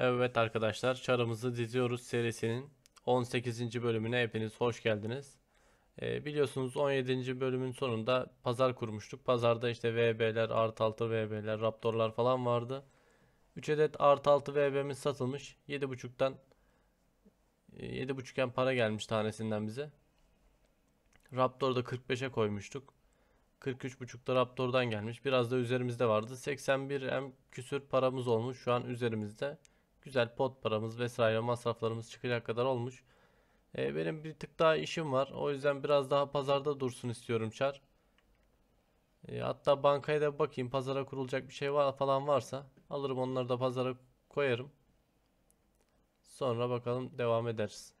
Evet arkadaşlar çarımızı diziyoruz serisinin 18. bölümüne hepiniz hoş geldiniz. Ee, biliyorsunuz 17. bölümün sonunda pazar kurmuştuk. Pazarda işte VB'ler, artı altı VB'ler, Raptorlar falan vardı. 3 adet artı altı VB'miz satılmış. 7.5'tan 7.5'en e, para gelmiş tanesinden bize. Raptor'da 45'e koymuştuk. 43.5'da Raptor'dan gelmiş. Biraz da üzerimizde vardı. 81 m küsür paramız olmuş. Şu an üzerimizde güzel pot paramız vesaire masraflarımız çıkacak kadar olmuş. E, benim bir tık daha işim var. O yüzden biraz daha pazarda dursun istiyorum çar. E, hatta bankaya da bakayım pazara kurulacak bir şey var falan varsa alırım onları da pazara koyarım. Sonra bakalım devam ederiz.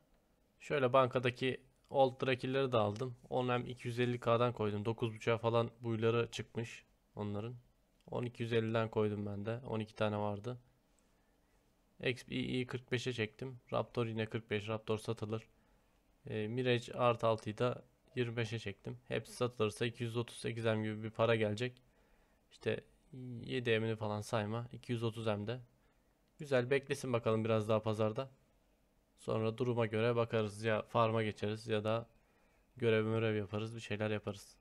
Şöyle bankadaki old drakilleri de aldım. Onu hem 250k'dan koydum. 9.5'a falan buyları çıkmış onların. 1250'den koydum ben de. 12 tane vardı. XBE'yi 45'e çektim. Raptor yine 45. Raptor satılır. E, Mirage Art 6'yı da 25'e çektim. Hepsi satılırsa 238M gibi bir para gelecek. İşte 7M'ini falan sayma. 230M'de. Güzel beklesin bakalım biraz daha pazarda. Sonra duruma göre bakarız. Ya farma geçeriz ya da görev mörev yaparız. Bir şeyler yaparız.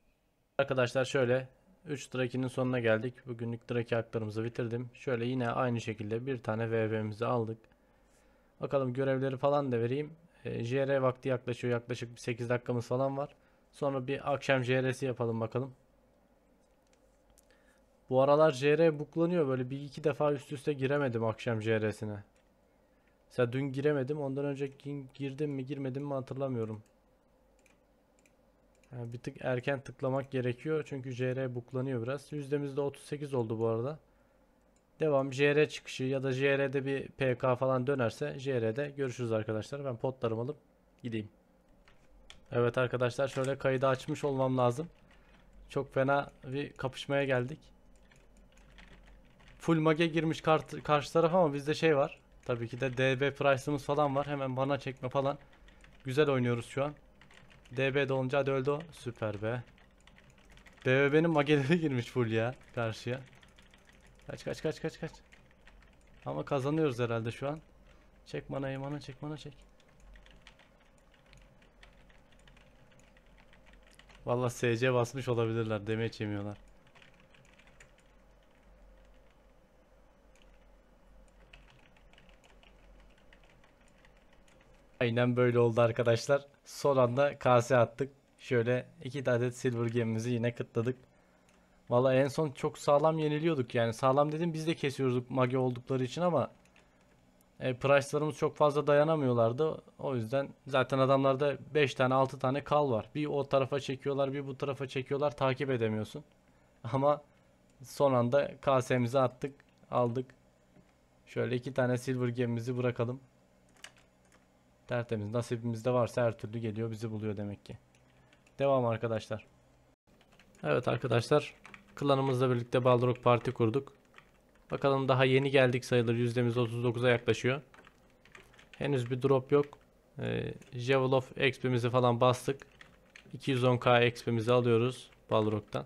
Arkadaşlar şöyle 3 drakinin sonuna geldik. Bugünlük draki haklarımızı bitirdim. Şöyle yine aynı şekilde bir tane VV'mizi aldık. Bakalım görevleri falan da vereyim. E, ee, JR vakti yaklaşıyor. Yaklaşık bir 8 dakikamız falan var. Sonra bir akşam JR'si yapalım bakalım. Bu aralar JR buklanıyor. Böyle bir iki defa üst üste giremedim akşam JR'sine. Mesela dün giremedim. Ondan önce girdim mi girmedim mi hatırlamıyorum bir tık erken tıklamak gerekiyor. Çünkü JR buklanıyor biraz. Yüzdemizde 38 oldu bu arada. Devam JR çıkışı ya da JR'de bir PK falan dönerse JR'de görüşürüz arkadaşlar. Ben potlarımı alıp gideyim. Evet arkadaşlar şöyle kaydı açmış olmam lazım. Çok fena bir kapışmaya geldik. Full mage girmiş karşı taraf ama bizde şey var. Tabii ki de DB price'ımız falan var. Hemen bana çekme falan. Güzel oynuyoruz şu an. DB dolunca hadi öldü o. Süper be. DB'nin mageleri girmiş full ya karşıya. Kaç kaç kaç kaç kaç. Ama kazanıyoruz herhalde şu an. Çek manayı mana çek mana çek. Valla SC basmış olabilirler. Demeç yemiyorlar. Aynen böyle oldu arkadaşlar. Son anda kase attık. Şöyle iki adet silver gemimizi yine kıtladık. Valla en son çok sağlam yeniliyorduk yani. Sağlam dedim biz de kesiyorduk magi oldukları için ama e, price'larımız çok fazla dayanamıyorlardı. O yüzden zaten adamlarda 5 tane 6 tane kal var. Bir o tarafa çekiyorlar bir bu tarafa çekiyorlar takip edemiyorsun. Ama son anda kasemizi attık aldık. Şöyle iki tane silver gemimizi bırakalım. Tertemiz. Nasibimizde varsa her türlü geliyor bizi buluyor demek ki. Devam arkadaşlar. Evet arkadaşlar. Klanımızla birlikte Balrog Parti kurduk. Bakalım daha yeni geldik sayılır. Yüzdemiz 39'a yaklaşıyor. Henüz bir drop yok. Ee, Javel of XP'mizi falan bastık. 210k XP'mizi alıyoruz Balrog'dan.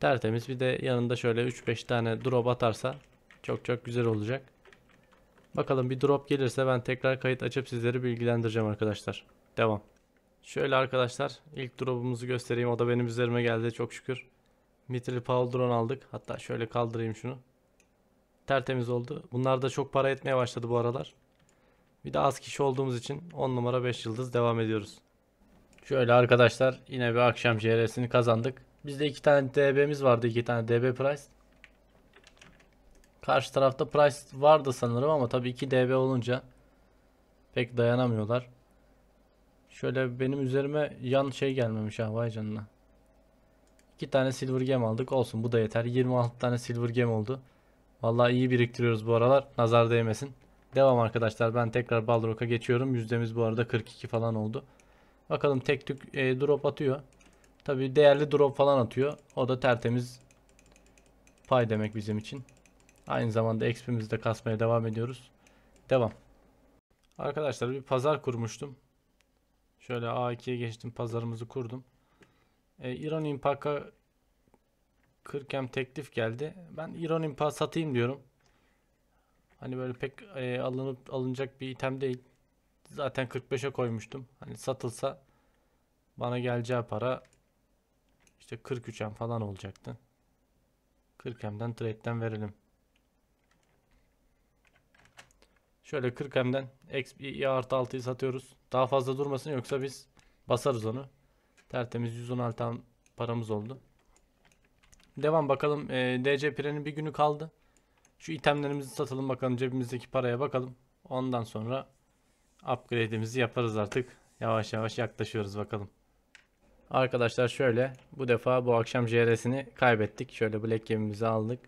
Tertemiz bir de yanında şöyle 3-5 tane drop atarsa çok çok güzel olacak. Bakalım bir drop gelirse ben tekrar kayıt açıp sizleri bilgilendireceğim arkadaşlar. Devam. Şöyle arkadaşlar ilk drop'umuzu göstereyim. O da benim üzerime geldi çok şükür. Mitri Paul drone aldık. Hatta şöyle kaldırayım şunu. Tertemiz oldu. Bunlar da çok para etmeye başladı bu aralar. Bir de az kişi olduğumuz için 10 numara 5 yıldız devam ediyoruz. Şöyle arkadaşlar yine bir akşam JRS'ini kazandık. Bizde iki tane DB'miz vardı. iki tane DB price. Karşı tarafta Price vardı sanırım ama tabii 2 DB olunca pek dayanamıyorlar. Şöyle benim üzerime yan şey gelmemiş ha vay canına. 2 tane silver gem aldık olsun bu da yeter. 26 tane silver gem oldu. Vallahi iyi biriktiriyoruz bu aralar. Nazar değmesin. Devam arkadaşlar ben tekrar Balrog'a geçiyorum. Yüzdemiz bu arada 42 falan oldu. Bakalım tek tük e, drop atıyor. Tabii değerli drop falan atıyor. O da tertemiz pay demek bizim için. Aynı zamanda XP'mizi de kasmaya devam ediyoruz. Devam. Arkadaşlar bir pazar kurmuştum. Şöyle A2'ye geçtim. Pazarımızı kurdum. E, Iron Impact'a 40M teklif geldi. Ben Iron Impact satayım diyorum. Hani böyle pek e, alınıp alınacak bir item değil. Zaten 45'e koymuştum. Hani satılsa bana geleceği para işte 43M falan olacaktı. 40M'den trade'den verelim. Şöyle 40 hemden XP'yi artı 6'yı satıyoruz. Daha fazla durmasın yoksa biz basarız onu. Tertemiz 116 ham paramız oldu. Devam bakalım. E, ee, DC Piren'in bir günü kaldı. Şu itemlerimizi satalım bakalım cebimizdeki paraya bakalım. Ondan sonra upgrade'imizi yaparız artık. Yavaş yavaş yaklaşıyoruz bakalım. Arkadaşlar şöyle bu defa bu akşam JRS'ini kaybettik. Şöyle black gemimizi aldık.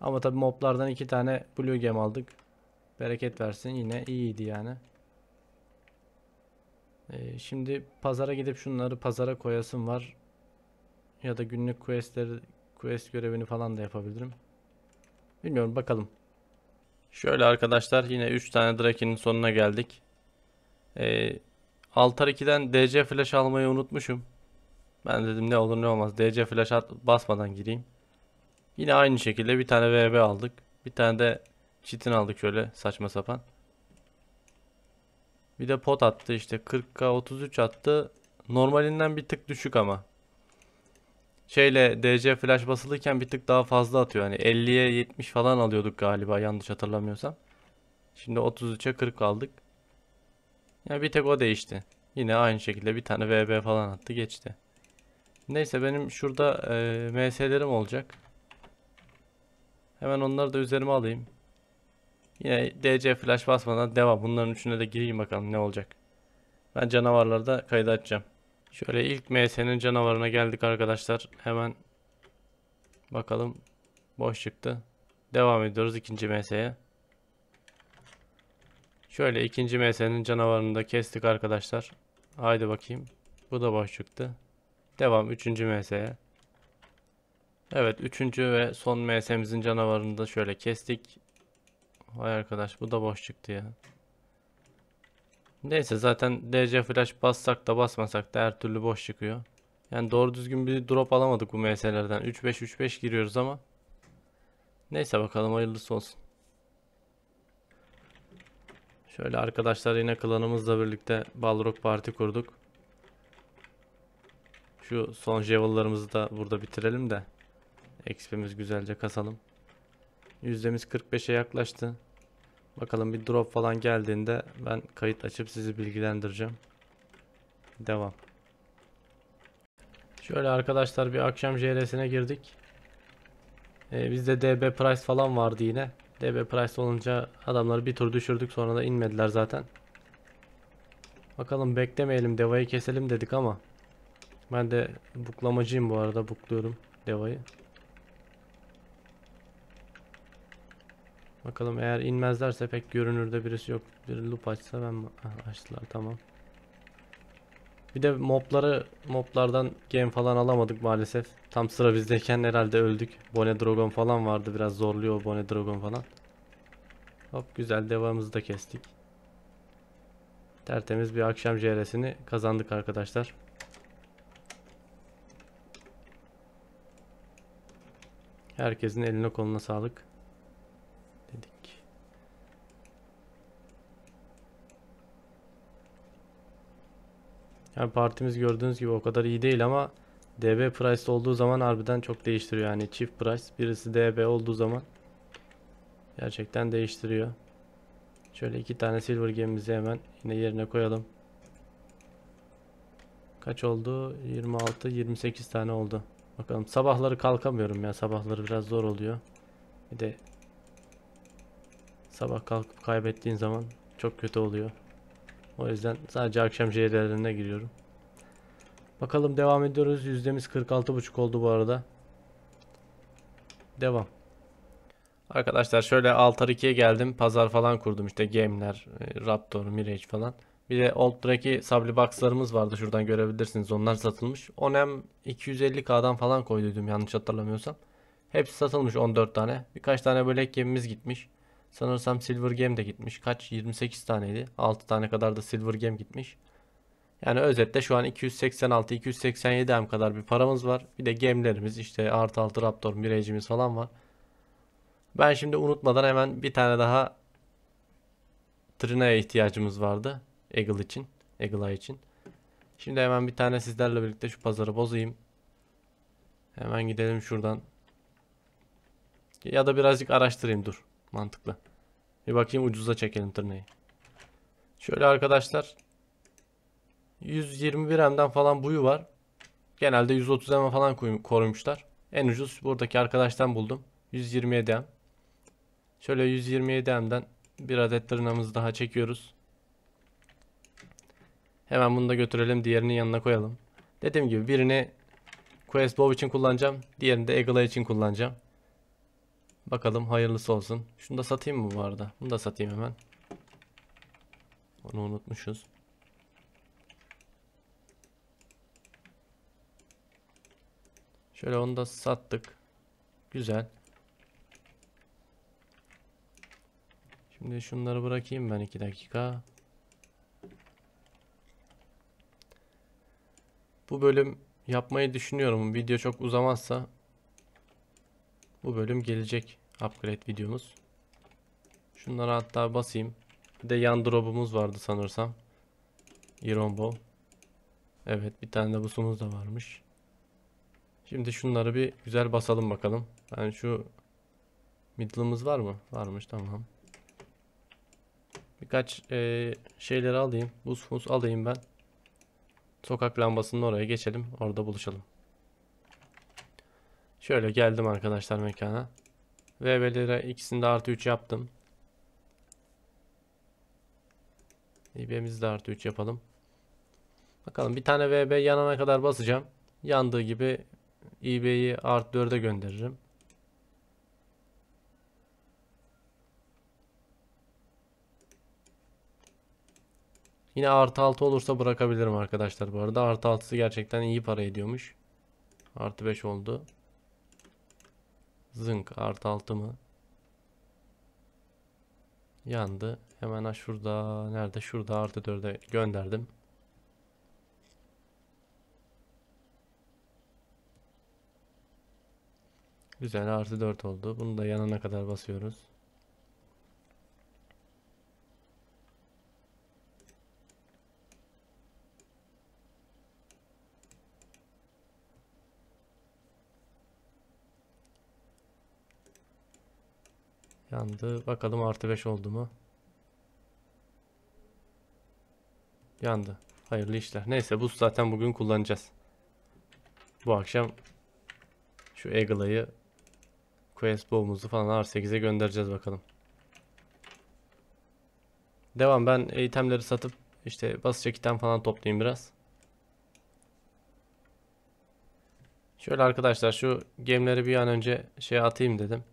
Ama tabi moblardan iki tane blue gem aldık. Bereket versin yine iyiydi yani. Ee, şimdi pazara gidip şunları pazara koyasım var. Ya da günlük questleri quest görevini falan da yapabilirim. Bilmiyorum bakalım. Şöyle arkadaşlar yine 3 tane Draki'nin sonuna geldik. Ee, Altar 2'den DC flash almayı unutmuşum. Ben dedim ne olur ne olmaz DC flash at basmadan gireyim. Yine aynı şekilde bir tane VB aldık. Bir tane de Çitin aldık şöyle saçma sapan. Bir de pot attı işte 40k 33 attı. Normalinden bir tık düşük ama. Şeyle DC flash basılıyken bir tık daha fazla atıyor. Hani 50'ye 70 falan alıyorduk galiba yanlış hatırlamıyorsam. Şimdi 33'e 40 aldık. Ya bir tek o değişti. Yine aynı şekilde bir tane VB falan attı geçti. Neyse benim şurada e, MS'lerim olacak. Hemen onları da üzerime alayım. Yine DC flash basmadan devam. Bunların üçüne de gireyim bakalım ne olacak. Ben canavarlarda kaydı açacağım. Şöyle ilk MS'nin canavarına geldik arkadaşlar. Hemen bakalım. Boş çıktı. Devam ediyoruz ikinci MS'ye. Şöyle ikinci MS'nin canavarını da kestik arkadaşlar. Haydi bakayım. Bu da boş çıktı. Devam üçüncü MS'ye. Evet üçüncü ve son MS'mizin canavarını da şöyle kestik. Vay arkadaş bu da boş çıktı ya. Neyse zaten DC flash bassak da basmasak da her türlü boş çıkıyor. Yani doğru düzgün bir drop alamadık bu MS'lerden. 3-5-3-5 giriyoruz ama. Neyse bakalım hayırlısı olsun. Şöyle arkadaşlar yine klanımızla birlikte Balrog parti kurduk. Şu son javel'larımızı da burada bitirelim de. XP'miz güzelce kasalım. Yüzdemiz 45'e yaklaştı. Bakalım bir drop falan geldiğinde ben kayıt açıp sizi bilgilendireceğim. Devam. Şöyle arkadaşlar bir akşam JRS'ine girdik. Ee, bizde DB Price falan vardı yine. DB Price olunca adamları bir tur düşürdük sonra da inmediler zaten. Bakalım beklemeyelim devayı keselim dedik ama. Ben de buklamacıyım bu arada bukluyorum devayı. Bakalım eğer inmezlerse pek görünürde birisi yok. Bir loop açsa ben ah, açtılar tamam. Bir de mobları moblardan gem falan alamadık maalesef. Tam sıra bizdeyken herhalde öldük. Bone Dragon falan vardı biraz zorluyor Bone Dragon falan. Hop güzel devamımızı da kestik. Tertemiz bir akşam CR'sini kazandık arkadaşlar. Herkesin eline koluna sağlık. Yani partimiz gördüğünüz gibi o kadar iyi değil ama DB price olduğu zaman harbiden çok değiştiriyor. Yani çift price birisi DB olduğu zaman gerçekten değiştiriyor. Şöyle iki tane silver gemimizi hemen yine yerine koyalım. Kaç oldu? 26, 28 tane oldu. Bakalım sabahları kalkamıyorum ya. Sabahları biraz zor oluyor. Bir de sabah kalkıp kaybettiğin zaman çok kötü oluyor. O yüzden sadece akşam CD'lerine giriyorum. Bakalım devam ediyoruz. Yüzdemiz 46.5 oldu bu arada. Devam. Arkadaşlar şöyle Altar 2'ye geldim. Pazar falan kurdum işte Game'ler, e, Raptor, Mirage falan. Bir de Old Break'i Sabri Box'larımız vardı. Şuradan görebilirsiniz. Onlar satılmış. Onem 250K'dan falan koyduydum yanlış hatırlamıyorsam. Hepsi satılmış 14 tane. Birkaç tane böyle gemimiz gitmiş. Sanırsam Silver Game de gitmiş. Kaç? 28 taneydi. 6 tane kadar da Silver Game gitmiş. Yani özetle şu an 286-287 hem kadar bir paramız var. Bir de gemlerimiz işte artı altı Raptor, Mirage'imiz falan var. Ben şimdi unutmadan hemen bir tane daha Trina'ya ihtiyacımız vardı. Eagle için. Eagle Eye için. Şimdi hemen bir tane sizlerle birlikte şu pazarı bozayım. Hemen gidelim şuradan. Ya da birazcık araştırayım dur. Mantıklı. Bir bakayım ucuza çekelim tırnayı. Şöyle arkadaşlar. 121 M'den falan buyu var. Genelde 130 M falan korumuşlar. En ucuz buradaki arkadaştan buldum. 127 M. Şöyle 127 M'den bir adet tırnamızı daha çekiyoruz. Hemen bunu da götürelim. diğerini yanına koyalım. Dediğim gibi birini Quest Bow için kullanacağım. Diğerini de Eagle için kullanacağım. Bakalım hayırlısı olsun. Şunu da satayım mı bu arada? Bunu da satayım hemen. Onu unutmuşuz. Şöyle onu da sattık. Güzel. Şimdi şunları bırakayım ben 2 dakika. Bu bölüm yapmayı düşünüyorum. Video çok uzamazsa bu bölüm gelecek upgrade videomuz. Şunları hatta basayım. Bir de yan drop'umuz vardı sanırsam. Irombo. Evet bir tane de busumuz da varmış. Şimdi şunları bir güzel basalım bakalım. Yani şu middle'ımız var mı? Varmış tamam. Birkaç e, şeyleri alayım. Buz fuz alayım ben. Sokak lambasını oraya geçelim. Orada buluşalım. Şöyle geldim arkadaşlar mekana. VB'lere ikisini de artı 3 yaptım. VB'mizi de artı 3 yapalım. Bakalım bir tane VB yanana kadar basacağım. Yandığı gibi IB'yi artı 4'e gönderirim. Yine artı 6 olursa bırakabilirim arkadaşlar bu arada. Artı 6'sı gerçekten iyi para ediyormuş. Artı 5 oldu. Zınk artı altı mı? Yandı. Hemen ha şurada. Nerede? Şurada artı 4'e gönderdim. Güzel artı 4 oldu. Bunu da yanana kadar basıyoruz. Yandı. Bakalım artı 5 oldu mu? Yandı. Hayırlı işler. Neyse bu zaten bugün kullanacağız. Bu akşam şu Eagle'ayı Quest Bow'umuzu falan R8'e göndereceğiz bakalım. Devam ben itemleri satıp işte basacak item falan toplayayım biraz. Şöyle arkadaşlar şu gemleri bir an önce şey atayım dedim.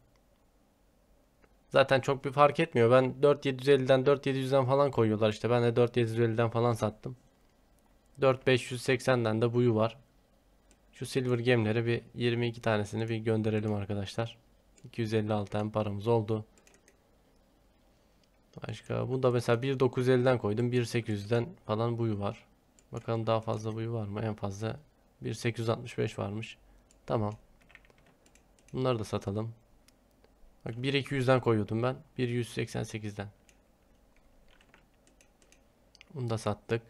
Zaten çok bir fark etmiyor. Ben 4750'den 4700'den falan koyuyorlar işte. Ben de 4750'den falan sattım. 4580'den de buyu var. Şu silver gemlere bir 22 tanesini bir gönderelim arkadaşlar. 256 tane paramız oldu. Başka bu da mesela 1950'den koydum. 1800'den falan buyu var. Bakalım daha fazla buyu var mı? En fazla 1865 varmış. Tamam. Bunları da satalım. Bak 1.200'den koyuyordum ben. 1.188'den. Bunu da sattık.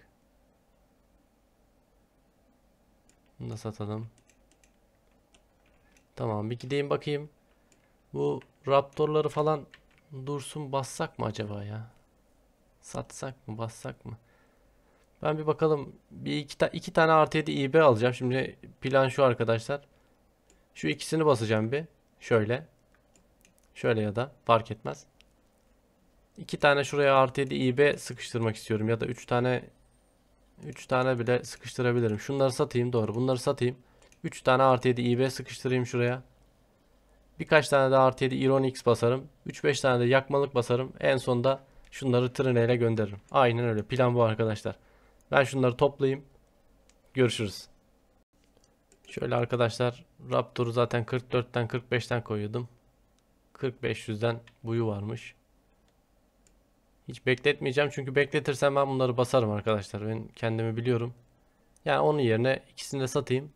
Bunu da satalım. Tamam bir gideyim bakayım. Bu raptorları falan dursun bassak mı acaba ya? Satsak mı bassak mı? Ben bir bakalım. Bir iki, ta iki tane artı 7 IB alacağım. Şimdi plan şu arkadaşlar. Şu ikisini basacağım bir. Şöyle. Şöyle ya da fark etmez. İki tane şuraya artı 7 IB sıkıştırmak istiyorum ya da üç tane üç tane bile sıkıştırabilirim. Şunları satayım doğru. Bunları satayım. Üç tane artı 7 IB sıkıştırayım şuraya. Birkaç tane de artı 7 Ironix basarım. 3-5 tane de yakmalık basarım. En sonda şunları treneyle gönderirim. Aynen öyle. Plan bu arkadaşlar. Ben şunları toplayayım. Görüşürüz. Şöyle arkadaşlar Raptor'u zaten 44'ten 45'ten koyuyordum. 4500'den buyu varmış. Hiç bekletmeyeceğim çünkü bekletirsem ben bunları basarım arkadaşlar. Ben kendimi biliyorum. Yani onun yerine ikisini de satayım.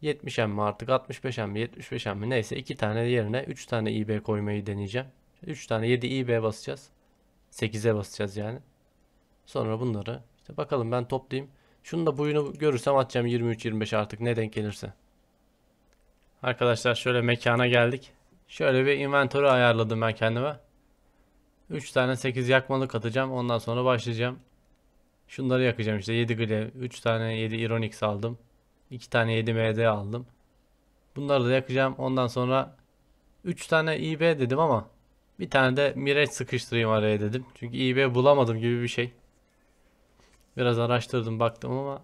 70 mi artık 65 mi 75 mi neyse iki tane yerine 3 tane IB koymayı deneyeceğim. 3 tane 7 IB basacağız. 8'e basacağız yani. Sonra bunları işte bakalım ben toplayayım. Şunu da boyunu görürsem atacağım 23-25 artık ne denk gelirse. Arkadaşlar şöyle mekana geldik. Şöyle bir inventörü ayarladım ben kendime. 3 tane 8 yakmalık atacağım. Ondan sonra başlayacağım. Şunları yakacağım işte 7 gle, 3 tane 7 Ironix aldım. 2 tane 7 MD aldım. Bunları da yakacağım. Ondan sonra 3 tane IB dedim ama bir tane de Mirage sıkıştırayım araya dedim. Çünkü IB bulamadım gibi bir şey. Biraz araştırdım baktım ama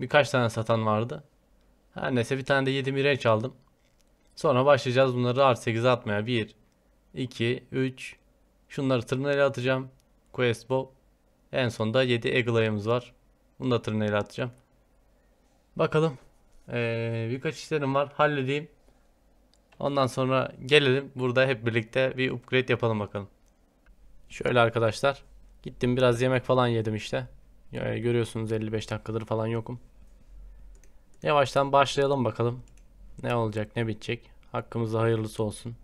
birkaç tane satan vardı. Her neyse bir tane de 7 Mirage aldım. Sonra başlayacağız bunları R8'e atmaya. 1, 2, 3. Şunları tırnağıyla atacağım. Quest Bob. En sonda 7 Eagle'ayımız var. Bunu da tırnağıyla atacağım. Bakalım. Ee, birkaç işlerim var. Halledeyim. Ondan sonra gelelim. Burada hep birlikte bir upgrade yapalım bakalım. Şöyle arkadaşlar. Gittim biraz yemek falan yedim işte. Ee, görüyorsunuz 55 dakikadır falan yokum. Yavaştan başlayalım bakalım. Ne olacak ne bitecek. Hakkımızda hayırlısı olsun.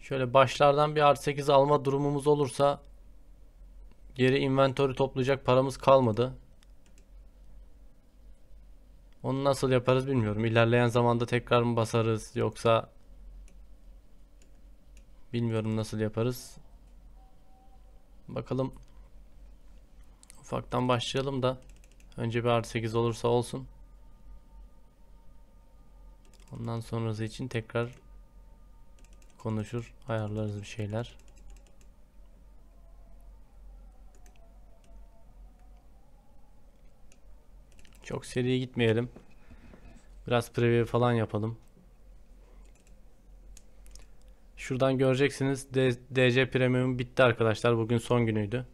Şöyle başlardan bir r 8 alma durumumuz olursa geri inventory toplayacak paramız kalmadı. Onu nasıl yaparız bilmiyorum. İlerleyen zamanda tekrar mı basarız yoksa bilmiyorum nasıl yaparız. Bakalım ufaktan başlayalım da Önce bir R8 olursa olsun. Ondan sonrası için tekrar konuşur, ayarlarız bir şeyler. Çok seriye gitmeyelim. Biraz preview falan yapalım. Şuradan göreceksiniz DC Premium bitti arkadaşlar. Bugün son günüydü.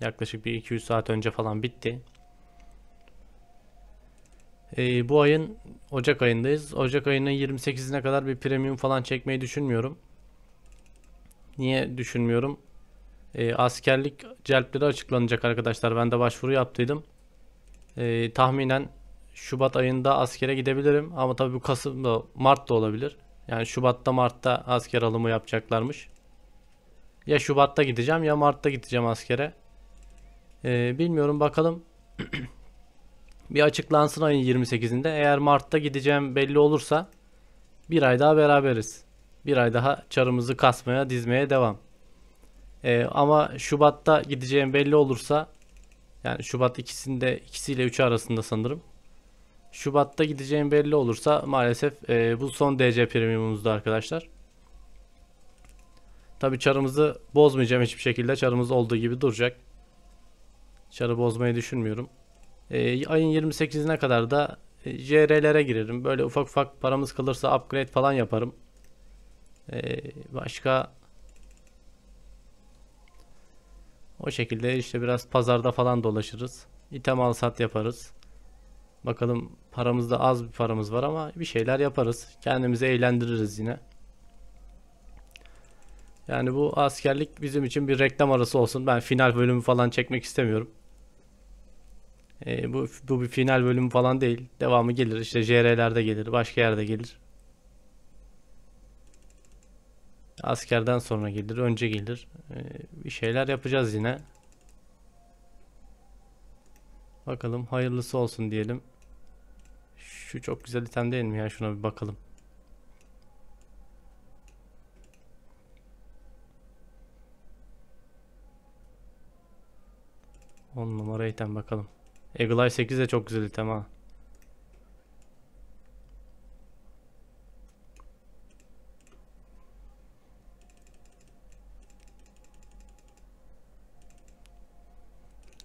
Yaklaşık bir 200 saat önce falan bitti. E, bu ayın Ocak ayındayız. Ocak ayının 28'ine kadar bir premium falan çekmeyi düşünmüyorum. Niye düşünmüyorum? E, askerlik celpleri açıklanacak arkadaşlar. Ben de başvuru yaptıydım. E, tahminen Şubat ayında askere gidebilirim. Ama tabii bu Kasım da Mart da olabilir. Yani Şubat'ta Mart'ta asker alımı yapacaklarmış. Ya Şubat'ta gideceğim ya Mart'ta gideceğim askere. E, bilmiyorum bakalım. Bir açıklansın ayın 28'inde. Eğer Mart'ta gideceğim belli olursa bir ay daha beraberiz. Bir ay daha çarımızı kasmaya, dizmeye devam. Ee, ama Şubat'ta gideceğim belli olursa yani Şubat ikisinde ikisiyle üçü arasında sanırım. Şubat'ta gideceğim belli olursa maalesef e, bu son DC premiumumuzda arkadaşlar. Tabi çarımızı bozmayacağım hiçbir şekilde. Çarımız olduğu gibi duracak. Çarı bozmayı düşünmüyorum. Ee, ayın 28'ine kadar da e, JR'lere girerim. Böyle ufak ufak paramız kalırsa upgrade falan yaparım. Ee, başka o şekilde işte biraz pazarda falan dolaşırız. İtem al sat yaparız. Bakalım paramızda az bir paramız var ama bir şeyler yaparız. Kendimizi eğlendiririz yine. Yani bu askerlik bizim için bir reklam arası olsun. Ben final bölümü falan çekmek istemiyorum. E, bu, bu bir final bölümü falan değil. Devamı gelir. İşte JR'lerde gelir. Başka yerde gelir. Askerden sonra gelir. Önce gelir. E, bir şeyler yapacağız yine. Bakalım hayırlısı olsun diyelim. Şu çok güzel item değil mi ya? Şuna bir bakalım. On numara item bakalım. Eagle Eye 8 de çok güzel item ha.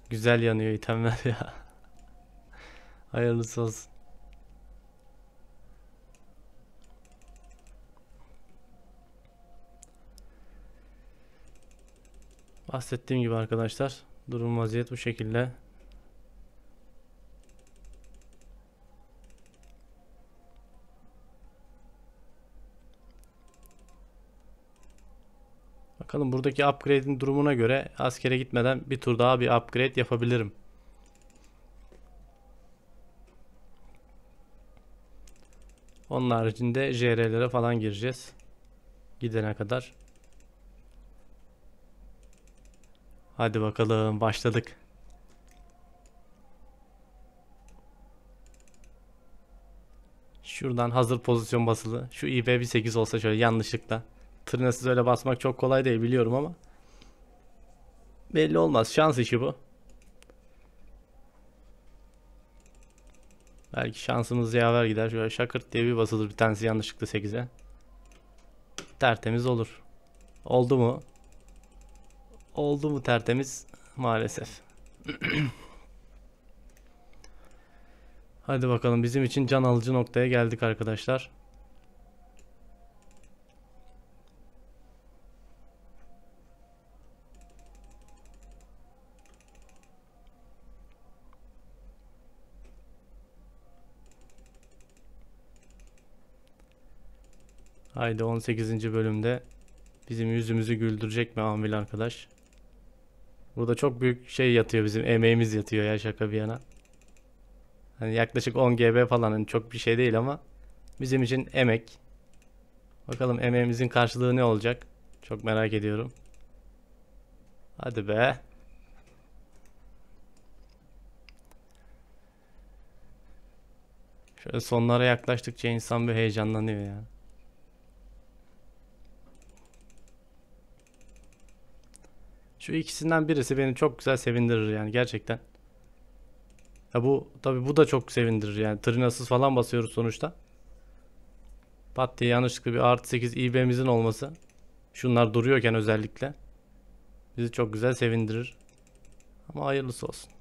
Güzel yanıyor itemler ya. Hayırlısı olsun. Bahsettiğim gibi arkadaşlar durum vaziyet bu şekilde. Bakalım buradaki upgrade'in durumuna göre askere gitmeden bir tur daha bir upgrade yapabilirim. Onun haricinde JR'lere falan gireceğiz. Gidene kadar. Hadi bakalım başladık. Şuradan hazır pozisyon basılı. Şu IB18 olsa şöyle yanlışlıkla tırnasız öyle basmak çok kolay değil biliyorum ama. Belli olmaz. Şans işi bu. Belki şansımız yaver gider. Şöyle şakırt diye bir basılır bir tanesi yanlışlıkla 8'e. Tertemiz olur. Oldu mu? Oldu mu tertemiz? Maalesef. Hadi bakalım bizim için can alıcı noktaya geldik arkadaşlar. Haydi 18. bölümde bizim yüzümüzü güldürecek mi Anvil arkadaş? Burada çok büyük şey yatıyor bizim emeğimiz yatıyor ya şaka bir yana. Hani yaklaşık 10 GB falan hani çok bir şey değil ama bizim için emek. Bakalım emeğimizin karşılığı ne olacak? Çok merak ediyorum. Hadi be. Şöyle sonlara yaklaştıkça insan bir heyecanlanıyor ya. Şu ikisinden birisi beni çok güzel sevindirir yani gerçekten. Ya bu tabi bu da çok sevindirir yani tırnasız falan basıyoruz sonuçta. Pat diye yanlışlıkla bir artı 8 IB'mizin olması. Şunlar duruyorken özellikle. Bizi çok güzel sevindirir. Ama hayırlısı olsun.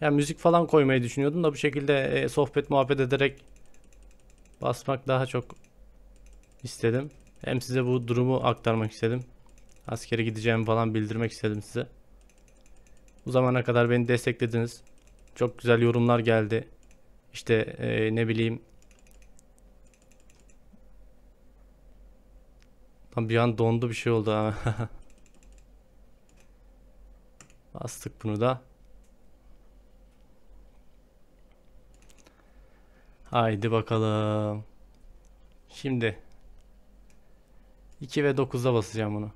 Yani müzik falan koymayı düşünüyordum da bu şekilde e, sohbet muhabbet ederek basmak daha çok istedim. Hem size bu durumu aktarmak istedim. Askere gideceğimi falan bildirmek istedim size. Bu zamana kadar beni desteklediniz. Çok güzel yorumlar geldi. İşte e, ne bileyim. Tam bir an dondu bir şey oldu Bastık bunu da. Haydi bakalım. Şimdi 2 ve 9'da basacağım bunu.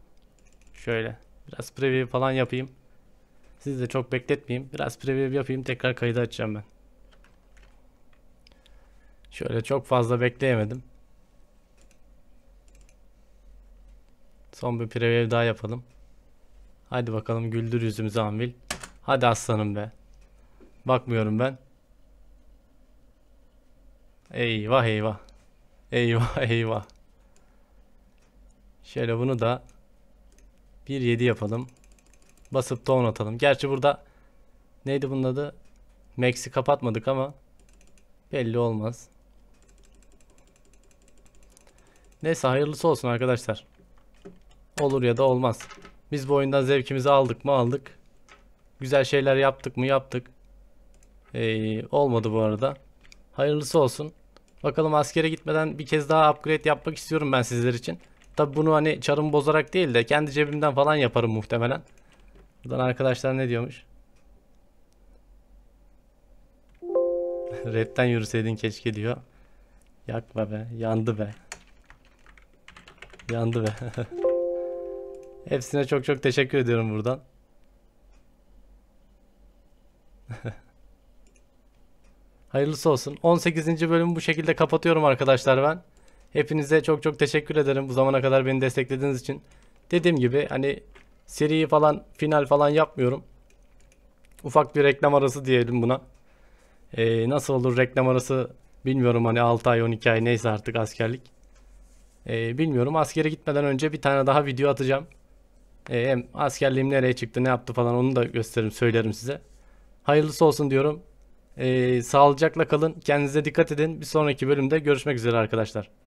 Şöyle. Biraz preview falan yapayım. Sizi de çok bekletmeyeyim. Biraz preview yapayım. Tekrar kaydı açacağım ben. Şöyle çok fazla bekleyemedim. Son bir preview daha yapalım. Hadi bakalım güldür yüzümüzü Anvil. Hadi aslanım be. Bakmıyorum ben. Eyvah eyvah. Eyvah eyvah. Şöyle bunu da 1.7 yapalım. Basıp down atalım. Gerçi burada neydi bunun adı? Max'i kapatmadık ama belli olmaz. Neyse hayırlısı olsun arkadaşlar. Olur ya da olmaz. Biz bu oyundan zevkimizi aldık mı aldık. Güzel şeyler yaptık mı yaptık. Ee, olmadı bu arada. Hayırlısı olsun. Bakalım askere gitmeden bir kez daha upgrade yapmak istiyorum ben sizler için. Tabi bunu hani çarımı bozarak değil de kendi cebimden falan yaparım muhtemelen. Buradan arkadaşlar ne diyormuş? Rap'ten yürüseydin keşke diyor. Yakma be. Yandı be. Yandı be. Hepsine çok çok teşekkür ediyorum buradan. Hayırlısı olsun. 18. bölümü bu şekilde kapatıyorum arkadaşlar ben. Hepinize çok çok teşekkür ederim bu zamana kadar beni desteklediğiniz için. Dediğim gibi hani seriyi falan final falan yapmıyorum. Ufak bir reklam arası diyelim buna. Ee, nasıl olur reklam arası bilmiyorum hani 6 ay 12 ay neyse artık askerlik. Ee, bilmiyorum askere gitmeden önce bir tane daha video atacağım. Ee, hem askerliğim nereye çıktı ne yaptı falan onu da gösteririm söylerim size. Hayırlısı olsun diyorum. Ee, sağlıcakla kalın. Kendinize dikkat edin. Bir sonraki bölümde görüşmek üzere arkadaşlar.